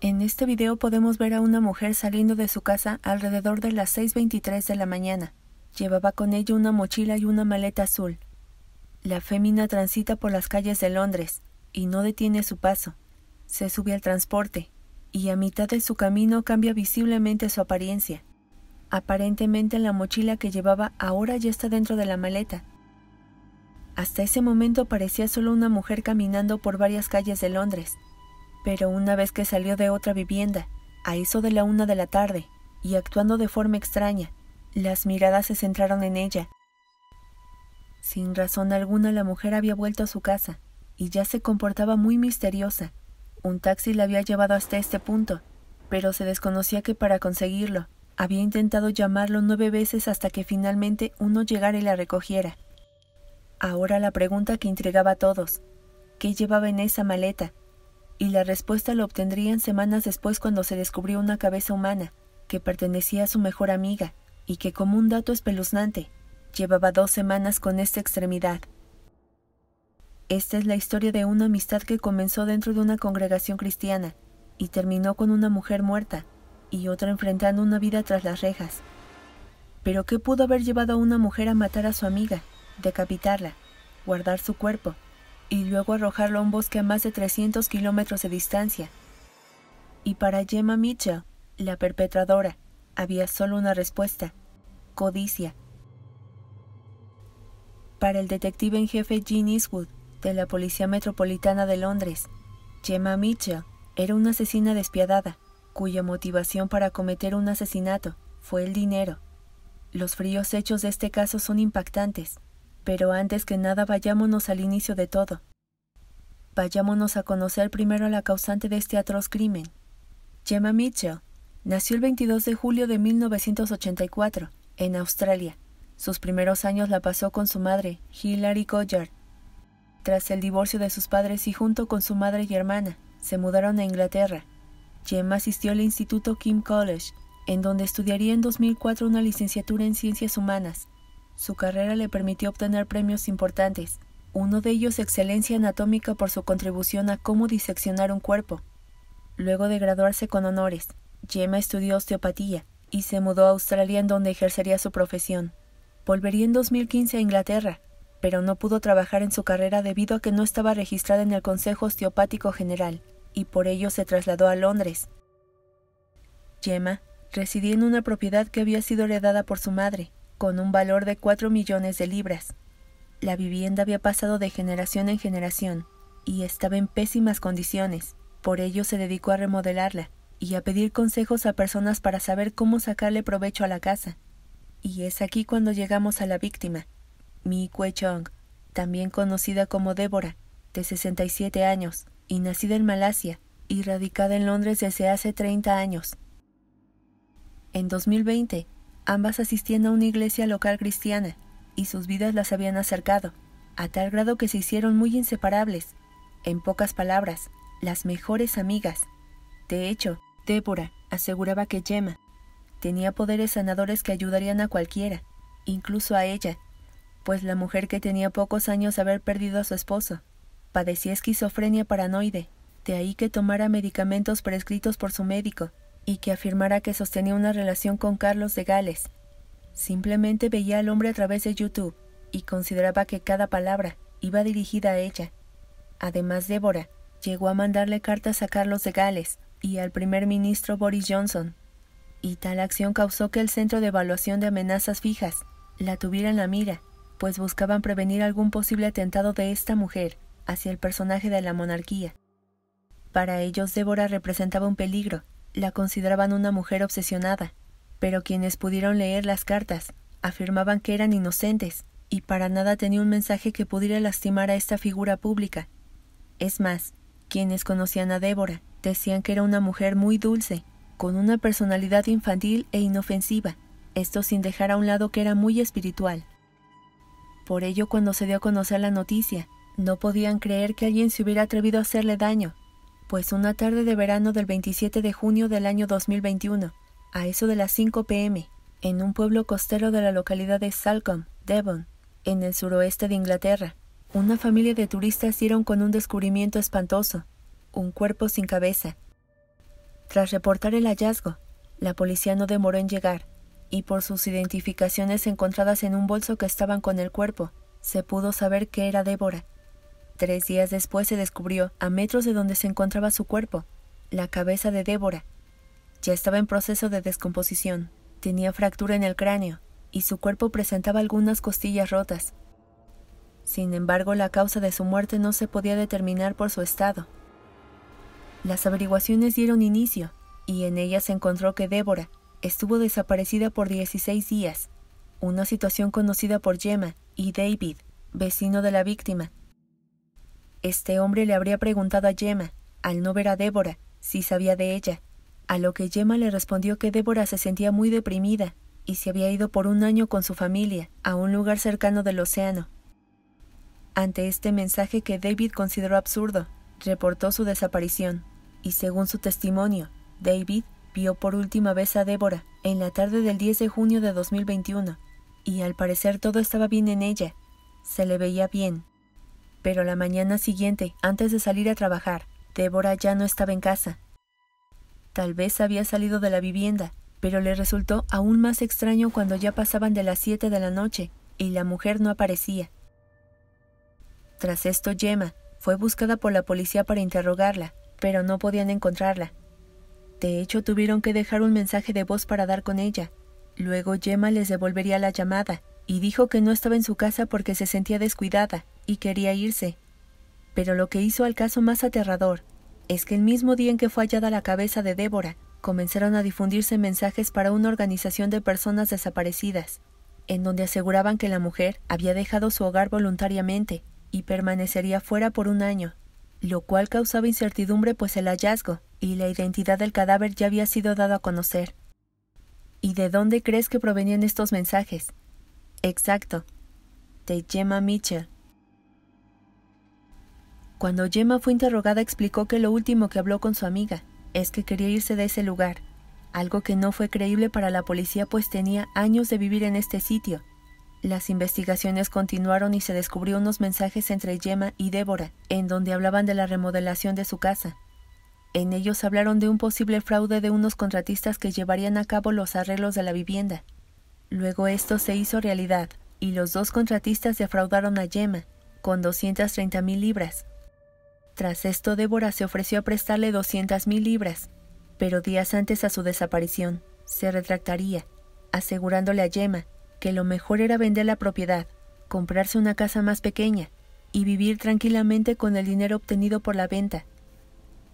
En este video podemos ver a una mujer saliendo de su casa alrededor de las 6.23 de la mañana. Llevaba con ella una mochila y una maleta azul. La fémina transita por las calles de Londres y no detiene su paso. Se sube al transporte y a mitad de su camino cambia visiblemente su apariencia. Aparentemente la mochila que llevaba ahora ya está dentro de la maleta. Hasta ese momento parecía solo una mujer caminando por varias calles de Londres. Pero una vez que salió de otra vivienda, a eso de la una de la tarde, y actuando de forma extraña, las miradas se centraron en ella. Sin razón alguna la mujer había vuelto a su casa, y ya se comportaba muy misteriosa. Un taxi la había llevado hasta este punto, pero se desconocía que para conseguirlo había intentado llamarlo nueve veces hasta que finalmente uno llegara y la recogiera. Ahora la pregunta que intrigaba a todos, ¿qué llevaba en esa maleta? y la respuesta la obtendrían semanas después cuando se descubrió una cabeza humana, que pertenecía a su mejor amiga, y que como un dato espeluznante, llevaba dos semanas con esta extremidad. Esta es la historia de una amistad que comenzó dentro de una congregación cristiana y terminó con una mujer muerta y otra enfrentando una vida tras las rejas. Pero ¿qué pudo haber llevado a una mujer a matar a su amiga, decapitarla, guardar su cuerpo y luego arrojarlo a un bosque a más de 300 kilómetros de distancia. Y para Gemma Mitchell, la perpetradora, había solo una respuesta, codicia. Para el detective en jefe Gene Eastwood, de la Policía Metropolitana de Londres, Gemma Mitchell era una asesina despiadada, cuya motivación para cometer un asesinato fue el dinero. Los fríos hechos de este caso son impactantes, pero antes que nada vayámonos al inicio de todo. Vayámonos a conocer primero a la causante de este atroz crimen. Gemma Mitchell nació el 22 de julio de 1984, en Australia. Sus primeros años la pasó con su madre, Hilary Goyard. Tras el divorcio de sus padres y junto con su madre y hermana, se mudaron a Inglaterra. Gemma asistió al Instituto Kim College, en donde estudiaría en 2004 una licenciatura en Ciencias Humanas, su carrera le permitió obtener premios importantes, uno de ellos excelencia anatómica por su contribución a cómo diseccionar un cuerpo. Luego de graduarse con honores, Gemma estudió osteopatía y se mudó a Australia en donde ejercería su profesión. Volvería en 2015 a Inglaterra, pero no pudo trabajar en su carrera debido a que no estaba registrada en el Consejo Osteopático General, y por ello se trasladó a Londres. Gemma residía en una propiedad que había sido heredada por su madre, con un valor de 4 millones de libras. La vivienda había pasado de generación en generación y estaba en pésimas condiciones. Por ello se dedicó a remodelarla y a pedir consejos a personas para saber cómo sacarle provecho a la casa. Y es aquí cuando llegamos a la víctima, Mi Kue Chong, también conocida como Débora, de 67 años, y nacida en Malasia, y radicada en Londres desde hace 30 años. En 2020, ambas asistían a una iglesia local cristiana, y sus vidas las habían acercado, a tal grado que se hicieron muy inseparables, en pocas palabras, las mejores amigas. De hecho, Débora aseguraba que Gemma tenía poderes sanadores que ayudarían a cualquiera, incluso a ella, pues la mujer que tenía pocos años haber perdido a su esposo padecía esquizofrenia paranoide, de ahí que tomara medicamentos prescritos por su médico, y que afirmara que sostenía una relación con Carlos de Gales. Simplemente veía al hombre a través de YouTube y consideraba que cada palabra iba dirigida a ella. Además, Débora llegó a mandarle cartas a Carlos de Gales y al primer ministro Boris Johnson, y tal acción causó que el Centro de Evaluación de Amenazas Fijas la tuviera en la mira, pues buscaban prevenir algún posible atentado de esta mujer hacia el personaje de la monarquía. Para ellos Débora representaba un peligro, la consideraban una mujer obsesionada, pero quienes pudieron leer las cartas afirmaban que eran inocentes, y para nada tenía un mensaje que pudiera lastimar a esta figura pública. Es más, quienes conocían a Débora decían que era una mujer muy dulce, con una personalidad infantil e inofensiva, esto sin dejar a un lado que era muy espiritual. Por ello, cuando se dio a conocer la noticia, no podían creer que alguien se hubiera atrevido a hacerle daño, pues una tarde de verano del 27 de junio del año 2021, a eso de las 5 pm, en un pueblo costero de la localidad de Salcombe, Devon, en el suroeste de Inglaterra, una familia de turistas dieron con un descubrimiento espantoso, un cuerpo sin cabeza. Tras reportar el hallazgo, la policía no demoró en llegar, y por sus identificaciones encontradas en un bolso que estaban con el cuerpo, se pudo saber que era Débora, Tres días después se descubrió, a metros de donde se encontraba su cuerpo, la cabeza de Débora. Ya estaba en proceso de descomposición, tenía fractura en el cráneo y su cuerpo presentaba algunas costillas rotas. Sin embargo, la causa de su muerte no se podía determinar por su estado. Las averiguaciones dieron inicio y en ellas se encontró que Débora estuvo desaparecida por 16 días, una situación conocida por Gemma y David, vecino de la víctima, este hombre le habría preguntado a Gemma, al no ver a Débora, si sabía de ella, a lo que Gemma le respondió que Débora se sentía muy deprimida y se había ido por un año con su familia a un lugar cercano del océano. Ante este mensaje que David consideró absurdo, reportó su desaparición, y según su testimonio, David vio por última vez a Débora en la tarde del 10 de junio de 2021, y al parecer todo estaba bien en ella, se le veía bien, pero la mañana siguiente, antes de salir a trabajar, Débora ya no estaba en casa. Tal vez había salido de la vivienda, pero le resultó aún más extraño cuando ya pasaban de las 7 de la noche y la mujer no aparecía. Tras esto, Gemma fue buscada por la policía para interrogarla, pero no podían encontrarla. De hecho, tuvieron que dejar un mensaje de voz para dar con ella. Luego Gemma les devolvería la llamada y dijo que no estaba en su casa porque se sentía descuidada y quería irse. Pero lo que hizo al caso más aterrador es que el mismo día en que fue hallada la cabeza de Débora, comenzaron a difundirse mensajes para una organización de personas desaparecidas, en donde aseguraban que la mujer había dejado su hogar voluntariamente y permanecería fuera por un año, lo cual causaba incertidumbre pues el hallazgo y la identidad del cadáver ya había sido dado a conocer. ¿Y de dónde crees que provenían estos mensajes? Exacto, de Gemma Mitchell, cuando Gemma fue interrogada explicó que lo último que habló con su amiga es que quería irse de ese lugar, algo que no fue creíble para la policía pues tenía años de vivir en este sitio. Las investigaciones continuaron y se descubrió unos mensajes entre Gemma y Débora, en donde hablaban de la remodelación de su casa. En ellos hablaron de un posible fraude de unos contratistas que llevarían a cabo los arreglos de la vivienda. Luego esto se hizo realidad, y los dos contratistas defraudaron a Gemma, con 230 mil libras, tras esto, Débora se ofreció a prestarle 200.000 libras, pero días antes a su desaparición, se retractaría, asegurándole a Yema que lo mejor era vender la propiedad, comprarse una casa más pequeña y vivir tranquilamente con el dinero obtenido por la venta.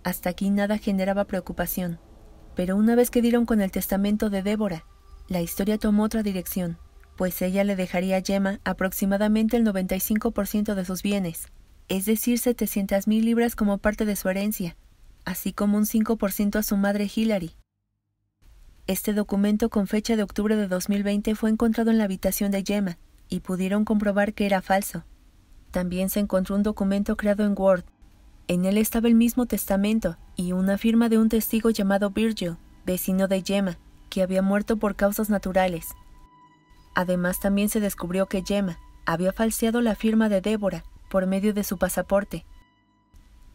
Hasta aquí nada generaba preocupación, pero una vez que dieron con el testamento de Débora, la historia tomó otra dirección, pues ella le dejaría a Yema aproximadamente el 95% de sus bienes, es decir, 700.000 mil libras como parte de su herencia, así como un 5% a su madre Hillary. Este documento con fecha de octubre de 2020 fue encontrado en la habitación de Gemma y pudieron comprobar que era falso. También se encontró un documento creado en Word. En él estaba el mismo testamento y una firma de un testigo llamado Virgil, vecino de Gemma, que había muerto por causas naturales. Además, también se descubrió que Gemma había falseado la firma de Débora por medio de su pasaporte.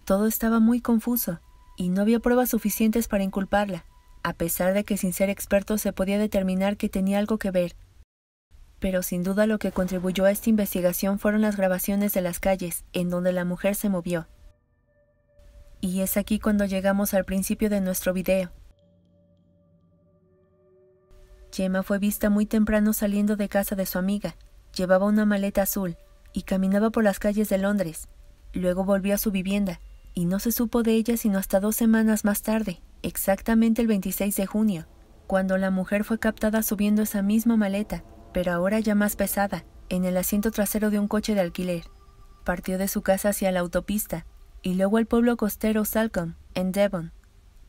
Todo estaba muy confuso y no había pruebas suficientes para inculparla, a pesar de que sin ser experto se podía determinar que tenía algo que ver. Pero sin duda lo que contribuyó a esta investigación fueron las grabaciones de las calles en donde la mujer se movió. Y es aquí cuando llegamos al principio de nuestro video. Gemma fue vista muy temprano saliendo de casa de su amiga. Llevaba una maleta azul, y caminaba por las calles de Londres. Luego volvió a su vivienda, y no se supo de ella sino hasta dos semanas más tarde, exactamente el 26 de junio, cuando la mujer fue captada subiendo esa misma maleta, pero ahora ya más pesada, en el asiento trasero de un coche de alquiler. Partió de su casa hacia la autopista, y luego al pueblo costero Salcombe, en Devon.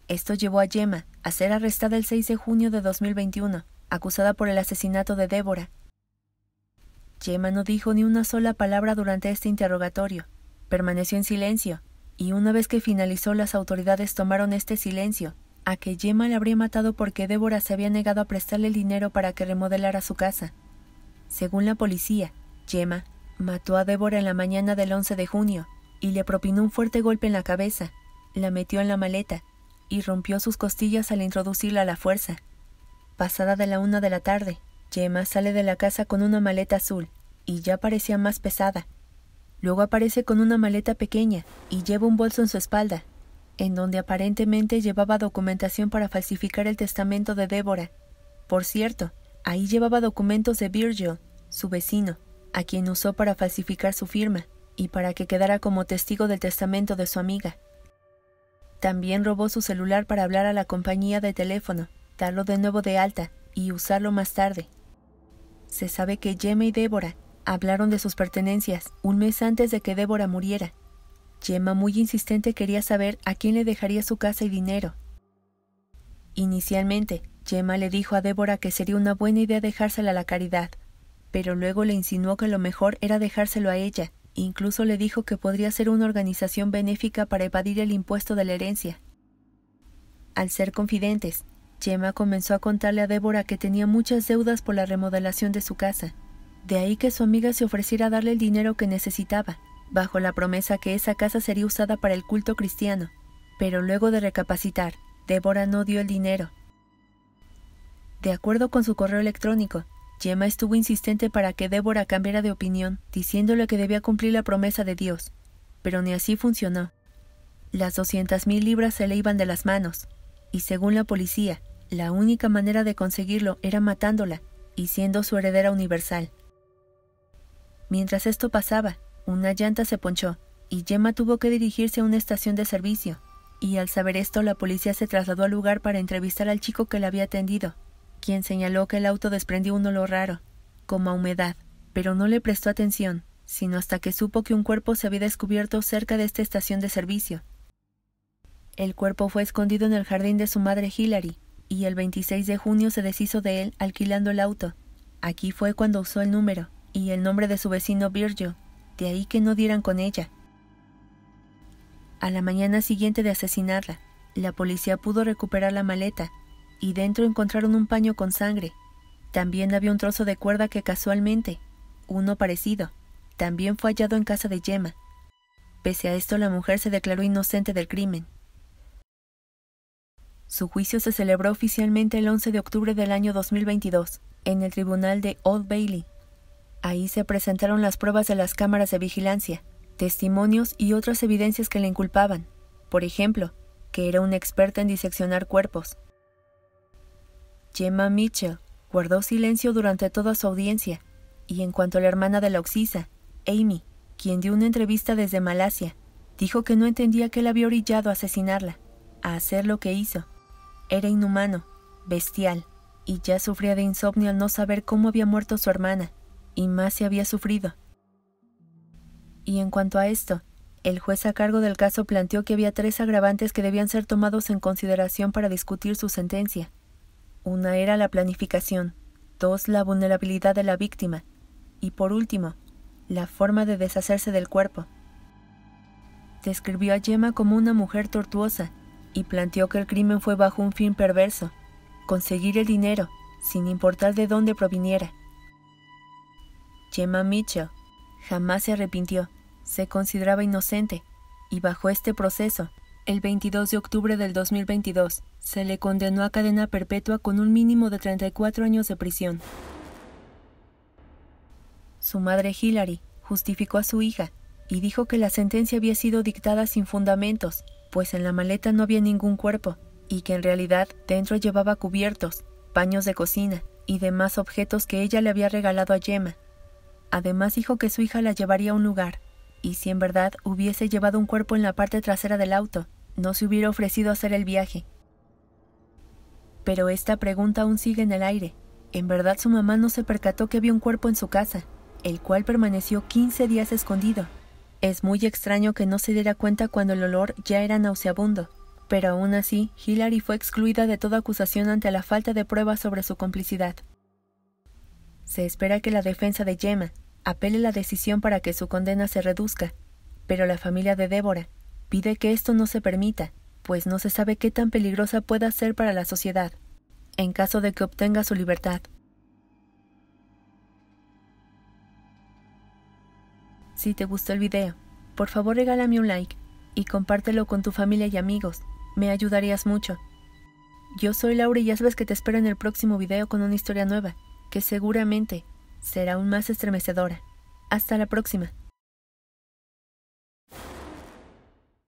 Esto llevó a Gemma a ser arrestada el 6 de junio de 2021, acusada por el asesinato de Débora, Gemma no dijo ni una sola palabra durante este interrogatorio. Permaneció en silencio, y una vez que finalizó las autoridades tomaron este silencio, a que Gemma le habría matado porque Débora se había negado a prestarle el dinero para que remodelara su casa. Según la policía, Gemma mató a Débora en la mañana del 11 de junio y le propinó un fuerte golpe en la cabeza, la metió en la maleta y rompió sus costillas al introducirla a la fuerza. Pasada de la una de la tarde, Gemma sale de la casa con una maleta azul, y ya parecía más pesada. Luego aparece con una maleta pequeña, y lleva un bolso en su espalda, en donde aparentemente llevaba documentación para falsificar el testamento de Débora. Por cierto, ahí llevaba documentos de Virgil, su vecino, a quien usó para falsificar su firma y para que quedara como testigo del testamento de su amiga. También robó su celular para hablar a la compañía de teléfono, darlo de nuevo de alta y usarlo más tarde. Se sabe que Gemma y Débora hablaron de sus pertenencias un mes antes de que Débora muriera. Gemma muy insistente quería saber a quién le dejaría su casa y dinero. Inicialmente, Gemma le dijo a Débora que sería una buena idea dejársela a la caridad, pero luego le insinuó que lo mejor era dejárselo a ella. Incluso le dijo que podría ser una organización benéfica para evadir el impuesto de la herencia. Al ser confidentes, Gemma comenzó a contarle a Débora que tenía muchas deudas por la remodelación de su casa. De ahí que su amiga se ofreciera a darle el dinero que necesitaba, bajo la promesa que esa casa sería usada para el culto cristiano. Pero luego de recapacitar, Débora no dio el dinero. De acuerdo con su correo electrónico, Gemma estuvo insistente para que Débora cambiara de opinión, diciéndole que debía cumplir la promesa de Dios. Pero ni así funcionó. Las doscientas mil libras se le iban de las manos, y según la policía, la única manera de conseguirlo era matándola y siendo su heredera universal. Mientras esto pasaba, una llanta se ponchó y Gemma tuvo que dirigirse a una estación de servicio, y al saber esto la policía se trasladó al lugar para entrevistar al chico que la había atendido, quien señaló que el auto desprendió un olor raro, como a humedad, pero no le prestó atención, sino hasta que supo que un cuerpo se había descubierto cerca de esta estación de servicio. El cuerpo fue escondido en el jardín de su madre Hillary, y el 26 de junio se deshizo de él alquilando el auto. Aquí fue cuando usó el número y el nombre de su vecino Virgil, de ahí que no dieran con ella. A la mañana siguiente de asesinarla, la policía pudo recuperar la maleta y dentro encontraron un paño con sangre. También había un trozo de cuerda que casualmente, uno parecido, también fue hallado en casa de Yema. Pese a esto, la mujer se declaró inocente del crimen. Su juicio se celebró oficialmente el 11 de octubre del año 2022 en el tribunal de Old Bailey. Ahí se presentaron las pruebas de las cámaras de vigilancia, testimonios y otras evidencias que le inculpaban. Por ejemplo, que era una experta en diseccionar cuerpos. Gemma Mitchell guardó silencio durante toda su audiencia, y en cuanto a la hermana de la oxisa, Amy, quien dio una entrevista desde Malasia, dijo que no entendía que la había orillado a asesinarla, a hacer lo que hizo, era inhumano, bestial, y ya sufría de insomnio al no saber cómo había muerto su hermana, y más se había sufrido. Y en cuanto a esto, el juez a cargo del caso planteó que había tres agravantes que debían ser tomados en consideración para discutir su sentencia. Una era la planificación, dos la vulnerabilidad de la víctima, y por último, la forma de deshacerse del cuerpo. Describió a Gemma como una mujer tortuosa, y planteó que el crimen fue bajo un fin perverso, conseguir el dinero, sin importar de dónde proviniera. Gemma Mitchell jamás se arrepintió, se consideraba inocente, y bajo este proceso, el 22 de octubre del 2022, se le condenó a cadena perpetua con un mínimo de 34 años de prisión. Su madre Hillary justificó a su hija y dijo que la sentencia había sido dictada sin fundamentos pues en la maleta no había ningún cuerpo, y que en realidad dentro llevaba cubiertos, paños de cocina y demás objetos que ella le había regalado a Yema. Además dijo que su hija la llevaría a un lugar, y si en verdad hubiese llevado un cuerpo en la parte trasera del auto, no se hubiera ofrecido hacer el viaje. Pero esta pregunta aún sigue en el aire. En verdad su mamá no se percató que había un cuerpo en su casa, el cual permaneció 15 días escondido es muy extraño que no se diera cuenta cuando el olor ya era nauseabundo, pero aún así Hillary fue excluida de toda acusación ante la falta de pruebas sobre su complicidad. Se espera que la defensa de Gemma apele la decisión para que su condena se reduzca, pero la familia de Débora pide que esto no se permita, pues no se sabe qué tan peligrosa pueda ser para la sociedad, en caso de que obtenga su libertad. Si te gustó el video, por favor regálame un like y compártelo con tu familia y amigos, me ayudarías mucho. Yo soy Laura y ya sabes que te espero en el próximo video con una historia nueva, que seguramente será aún más estremecedora. Hasta la próxima.